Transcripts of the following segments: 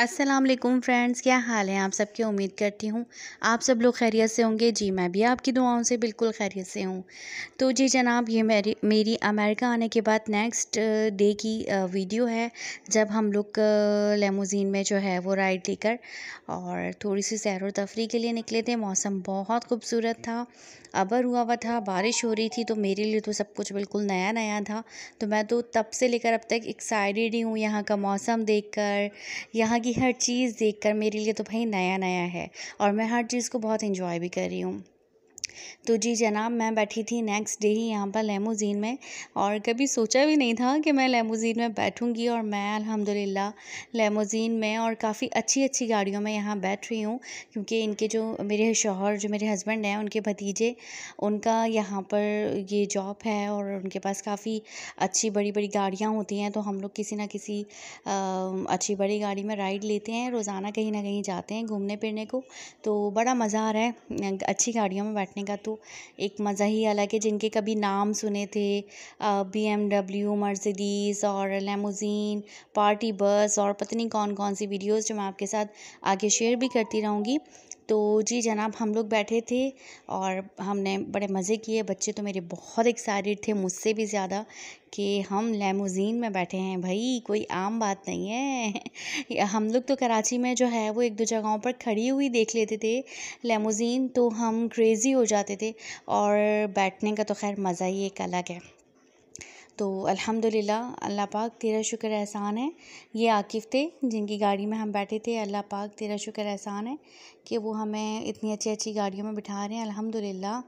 अस्सलाम वालेकुम फ्रेंड्स क्या हाल है आप सबके उम्मीद करती हूँ आप सब लोग खैरियत से होंगे जी मैं भी आपकी दुआओं से बिल्कुल खैरियत से हूँ तो जी जनाब ये मेरी मेरी अमेरिका आने के बाद नेक्स्ट डे की वीडियो है जब हम लोग लेमोजीन में जो है वो राइड लेकर और थोड़ी सी सैर व तफरी के लिए निकले थे मौसम बहुत खूबसूरत था अबर हुआ हुआ था बारिश हो रही थी तो मेरे लिए तो सब कुछ बिल्कुल नया नया था तो मैं तो तब से लेकर अब तक एक्साइटेड ही हूँ यहाँ का मौसम देख कर यहाँ की ये हर चीज़ देखकर मेरे लिए तो भाई नया नया है और मैं हर चीज़ को बहुत इन्जॉय भी कर रही हूँ तो जी जनाब मैं बैठी थी नेक्स्ट डे ही यहाँ पर लेमोजीन में और कभी सोचा भी नहीं था कि मैं लेमोजीन में बैठूँगी और मैं अल्हम्दुलिल्लाह लेमोजीन में और काफ़ी अच्छी अच्छी गाड़ियों में यहाँ बैठ रही हूँ क्योंकि इनके जो मेरे शोहर जो मेरे हस्बैंड हैं उनके भतीजे उनका यहाँ पर ये जॉब है और उनके पास काफ़ी अच्छी बड़ी बड़ी गाड़ियाँ होती हैं तो हम लोग किसी ना किसी आ, अच्छी बड़ी गाड़ी में राइड लेते हैं रोज़ाना कहीं ना कहीं जाते हैं घूमने फिरने को तो बड़ा मज़ा आ रहा है अच्छी गाड़ियों में बैठने देखने का तो एक मज़ा ही अलग है जिनके कभी नाम सुने थे बी एम डब्ल्यू मर्सिडीज़ और लेमोजीन पार्टी बस और पता नहीं कौन कौन सी वीडियोज़ जो मैं आपके साथ आगे शेयर भी करती रहूँगी तो जी जनाब हम लोग बैठे थे और हमने बड़े मज़े किए बच्चे तो मेरे बहुत एक्साइटेड थे मुझसे भी ज़्यादा कि हम लेमोज़ीन में बैठे हैं भाई कोई आम बात नहीं है हम लोग तो कराची में जो है वो एक दो जगहों पर खड़ी हुई देख लेते थे लेमोज़ीन तो हम क्रेज़ी हो जाते थे और बैठने का तो खैर मज़ा ही एक अलग है तो अल्हम्दुलिल्लाह अल्लाह पाक तेरा शुक्र एहसान है ये आकिफ़ थे जिनकी गाड़ी में हम बैठे थे अल्लाह पाक तेरा शुक्र एहसान है कि वो हमें इतनी अच्छी अच्छी गाड़ियों में बिठा रहे हैं अल्हम्दुलिल्लाह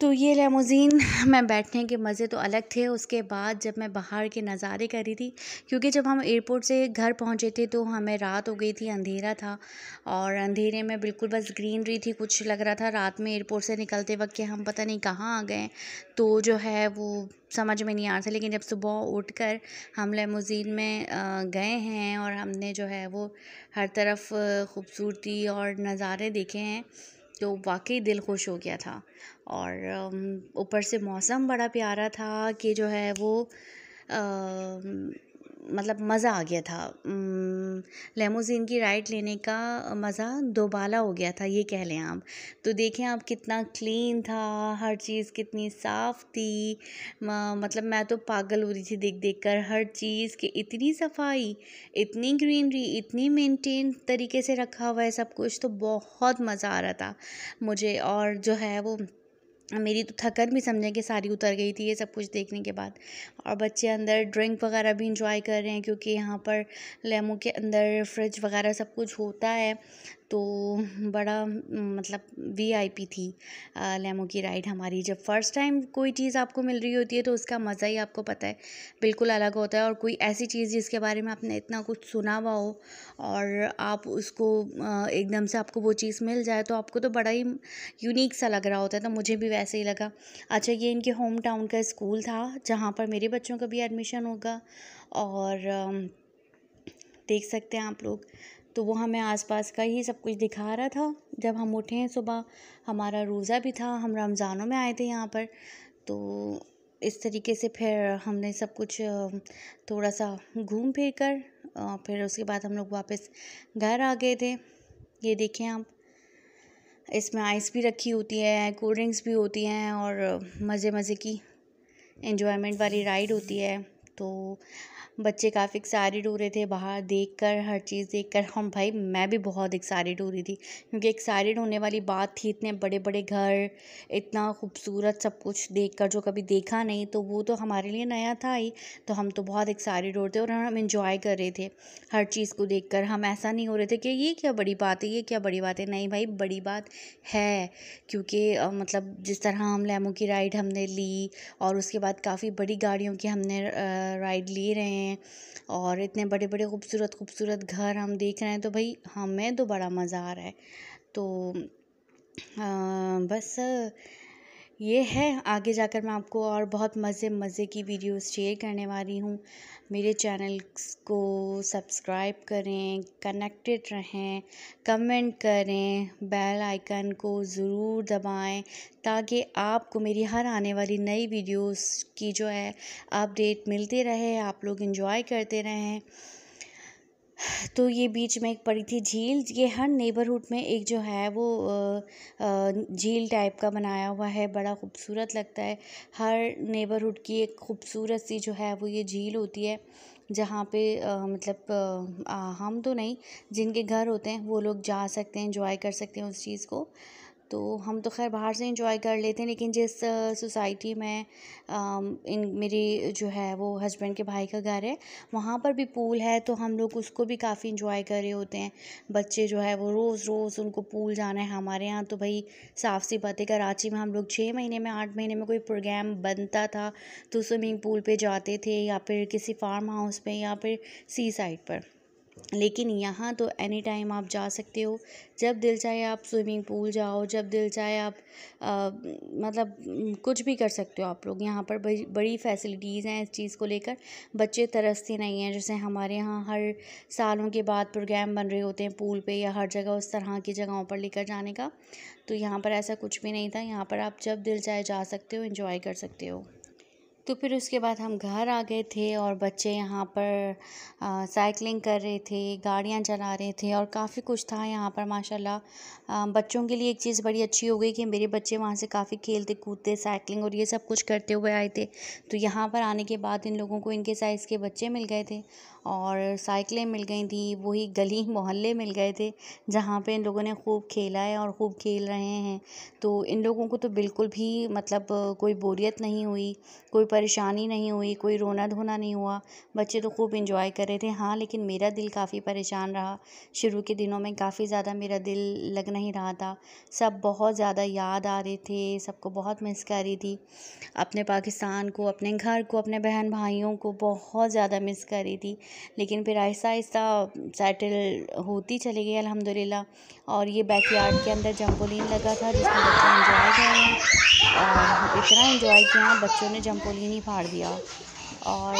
तो ये लेमोज़ीन में बैठने के मज़े तो अलग थे उसके बाद जब मैं बाहर के नज़ारे कर रही थी क्योंकि जब हम एयरपोर्ट से घर पहुंचे थे तो हमें रात हो गई थी अंधेरा था और अंधेरे में बिल्कुल बस ग्रीनरी थी कुछ लग रहा था रात में एयरपोर्ट से निकलते वक्त कि हम पता नहीं कहाँ आ गए तो जो है वो समझ में नहीं आ रहा था लेकिन जब सुबह उठ कर हम लेमोज़ीन में गए हैं और हमने जो है वो हर तरफ खूबसूरती और नज़ारे देखे हैं तो वाकई दिल खुश हो गया था और ऊपर से मौसम बड़ा प्यारा था कि जो है वो मतलब मज़ा आ गया था लेमोज़िन की राइड लेने का मज़ा दोबाला हो गया था ये कह लें आप तो देखें आप कितना क्लीन था हर चीज़ कितनी साफ़ थी मतलब मैं तो पागल हो रही थी देख देख कर हर चीज़ की इतनी सफाई इतनी ग्रीनरी इतनी मेंटेन तरीके से रखा हुआ है सब कुछ तो बहुत मज़ा आ रहा था मुझे और जो है वो मेरी तो थकन भी समझें कि सारी उतर गई थी ये सब कुछ देखने के बाद और बच्चे अंदर ड्रिंक वगैरह भी इंजॉय कर रहे हैं क्योंकि यहाँ पर लेमो के अंदर फ्रिज वगैरह सब कुछ होता है तो बड़ा मतलब वीआईपी थी लेमो की राइड हमारी जब फर्स्ट टाइम कोई चीज़ आपको मिल रही होती है तो उसका मज़ा ही आपको पता है बिल्कुल अलग होता है और कोई ऐसी चीज़ जिसके बारे में आपने इतना कुछ सुना हुआ हो और आप उसको एकदम से आपको वो चीज़ मिल जाए तो आपको तो बड़ा ही यूनिक सा लग रहा होता है तो मुझे भी वैसे ही लगा अच्छा ये इनके होम टाउन का स्कूल था जहाँ पर मेरे बच्चों का भी एडमिशन होगा और देख सकते हैं आप लोग तो वो हमें आसपास का ही सब कुछ दिखा रहा था जब हम उठे हैं सुबह हमारा रोज़ा भी था हम रमज़ानों में आए थे यहाँ पर तो इस तरीके से फिर हमने सब कुछ थोड़ा सा घूम फिर कर फिर उसके बाद हम लोग वापस घर आ गए थे ये देखें आप इसमें आइस भी रखी होती है कोल्ड ड्रिंक्स भी होती हैं और मज़े मज़े की इन्जॉयमेंट वाली राइड होती है तो बच्चे काफ़ी एक्साइटेड हो रहे थे बाहर देख कर हर चीज़ देख कर हम भाई मैं भी बहुत एक्साइटेड हो रही थी क्योंकि एक्साइटेड होने वाली बात थी इतने बड़े बड़े घर इतना खूबसूरत सब कुछ देख कर जो कभी देखा नहीं तो वो तो हमारे लिए नया था ही तो हम तो बहुत एक्साइटेड हो रहे थे और हम इंजॉय कर रहे थे हर चीज़ को देख कर हम ऐसा नहीं हो रहे थे कि ये क्या बड़ी बात है ये क्या बड़ी बात है नहीं भाई बड़ी बात है क्योंकि मतलब जिस तरह हम लेमो की राइड हमने ली और उसके बाद काफ़ी बड़ी गाड़ियों की हमने राइड ले रहे हैं हैं और इतने बड़े बड़े खूबसूरत खूबसूरत घर हम देख रहे हैं तो भाई हमें तो बड़ा मज़ा आ रहा है तो बस ये है आगे जाकर मैं आपको और बहुत मज़े मज़े की वीडियोस शेयर करने वाली हूँ मेरे चैनल को सब्सक्राइब करें कनेक्टेड रहें कमेंट करें बेल आइकन को ज़रूर दबाएं ताकि आपको मेरी हर आने वाली नई वीडियोस की जो है अपडेट मिलती रहे आप लोग एंजॉय करते रहें तो ये बीच में एक पड़ी थी झील ये हर नेबरहुड में एक जो है वो झील टाइप का बनाया हुआ है बड़ा खूबसूरत लगता है हर नेबरहुड की एक खूबसूरत सी जो है वो ये झील होती है जहाँ पे आ, मतलब आ, हम तो नहीं जिनके घर होते हैं वो लोग जा सकते हैं इंजॉय कर सकते हैं उस चीज़ को तो हम तो खैर बाहर से इंजॉय कर लेते हैं लेकिन जिस सोसाइटी में इन मेरी जो है वो हस्बैंड के भाई का घर है वहाँ पर भी पूल है तो हम लोग उसको भी काफ़ी इंजॉय कर रहे होते हैं बच्चे जो है वो रोज़ रोज़ उनको पूल जाना है हमारे यहाँ तो भाई साफ सी बात है कराची में हम लोग छः महीने में आठ महीने में कोई प्रोग्राम बनता था तो स्विमिंग पूल पर जाते थे या फिर किसी फार्म हाउस पर या फिर सी साइड पर लेकिन यहाँ तो एनी टाइम आप जा सकते हो जब दिल चाहे आप स्विमिंग पूल जाओ जब दिल चाहे आप आ, मतलब कुछ भी कर सकते हो आप लोग यहाँ पर बड़ी बड़ी फैसिलिटीज़ हैं इस चीज़ को लेकर बच्चे तरसते नहीं हैं जैसे हमारे यहाँ हर सालों के बाद प्रोग्राम बन रहे होते हैं पूल पे या हर जगह उस तरह की जगहों पर लेकर जाने का तो यहाँ पर ऐसा कुछ भी नहीं था यहाँ पर आप जब दिल चाहे जा सकते हो इन्जॉय कर सकते हो तो फिर उसके बाद हम घर आ गए थे और बच्चे यहाँ पर साइकिलिंग कर रहे थे गाड़ियाँ चला रहे थे और काफ़ी कुछ था यहाँ पर माशाल्लाह बच्चों के लिए एक चीज़ बड़ी अच्छी हो गई कि मेरे बच्चे वहाँ से काफ़ी खेलते कूदते साइकिलिंग और ये सब कुछ करते हुए आए थे तो यहाँ पर आने के बाद इन लोगों को इनके साइज़ के बच्चे मिल गए थे और साइकिलें मिल गई थी वही गली मोहल्ले मिल गए थे जहाँ पे इन लोगों ने खूब खेला है और खूब खेल रहे हैं तो इन लोगों को तो बिल्कुल भी मतलब कोई बोरियत नहीं हुई कोई परेशानी नहीं हुई कोई रोना धोना नहीं हुआ बच्चे तो खूब इंजॉय कर रहे थे हाँ लेकिन मेरा दिल काफ़ी परेशान रहा शुरू के दिनों में काफ़ी ज़्यादा मेरा दिल लग नहीं रहा था सब बहुत ज़्यादा याद आ रहे थे सबको बहुत मिस कर रही थी अपने पाकिस्तान को अपने घर को अपने बहन भाइयों को बहुत ज़्यादा मिस कर रही थी लेकिन फिर आहिस्ता आहिस्ता सेटल होती चली गई अलहमदिल्ला और ये बैकयार्ड के अंदर जम्पोलिन लगा था जिसमें बच्चे इंजॉय कर रहे हैं और इतना इंजॉय किया बच्चों ने जम्पोलिन ही फाड़ दिया और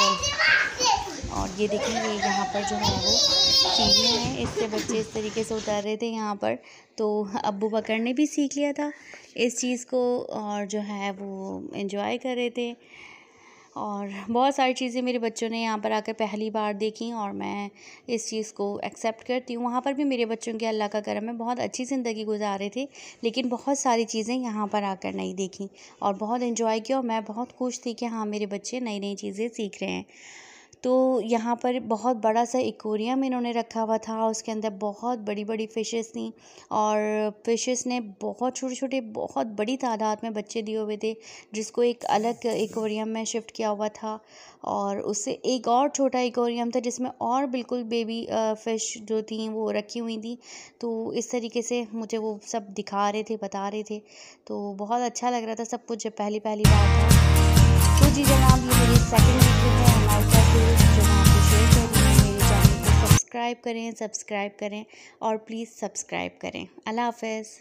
और ये देखेंगे यहाँ पर जो है वो सीढ़ियाँ हैं इससे बच्चे इस तरीके से उतर रहे थे यहाँ पर तो अबू बकर ने भी सीख लिया था इस चीज़ को और जो है वो इंजॉय कर रहे थे और बहुत सारी चीज़ें मेरे बच्चों ने यहाँ पर आकर पहली बार देखी और मैं इस चीज़ को एक्सेप्ट करती हूँ वहाँ पर भी मेरे बच्चों के अल्लाह का करम है बहुत अच्छी ज़िंदगी गुजार रहे थे लेकिन बहुत सारी चीज़ें यहाँ पर आकर नहीं देखी और बहुत इन्जॉय किया और मैं बहुत खुश थी कि हाँ मेरे बच्चे नई नई चीज़ें सीख रहे हैं तो यहाँ पर बहुत बड़ा सा एक्वेरियम इन्होंने रखा हुआ था उसके अंदर बहुत बड़ी बड़ी फ़िशेस थी और फ़िशेस ने बहुत छोटे छोटे बहुत बड़ी तादाद में बच्चे दिए हुए थे जिसको एक अलग एक्वेरियम में शिफ्ट किया हुआ था और उससे एक और छोटा एक्वेरियम था जिसमें और बिल्कुल बेबी फ़िश जो थी वो रखी हुई थी तो इस तरीके से मुझे वो सब दिखा रहे थे बता रहे थे तो बहुत अच्छा लग रहा था सब कुछ पहली पहली बार तो जी जनाब ये मेरी सेकेंड वीडियो है सब्सक्राइब करें सब्सक्राइब करें और प्लीज़ सब्सक्राइब करें अल्लाह हाफ़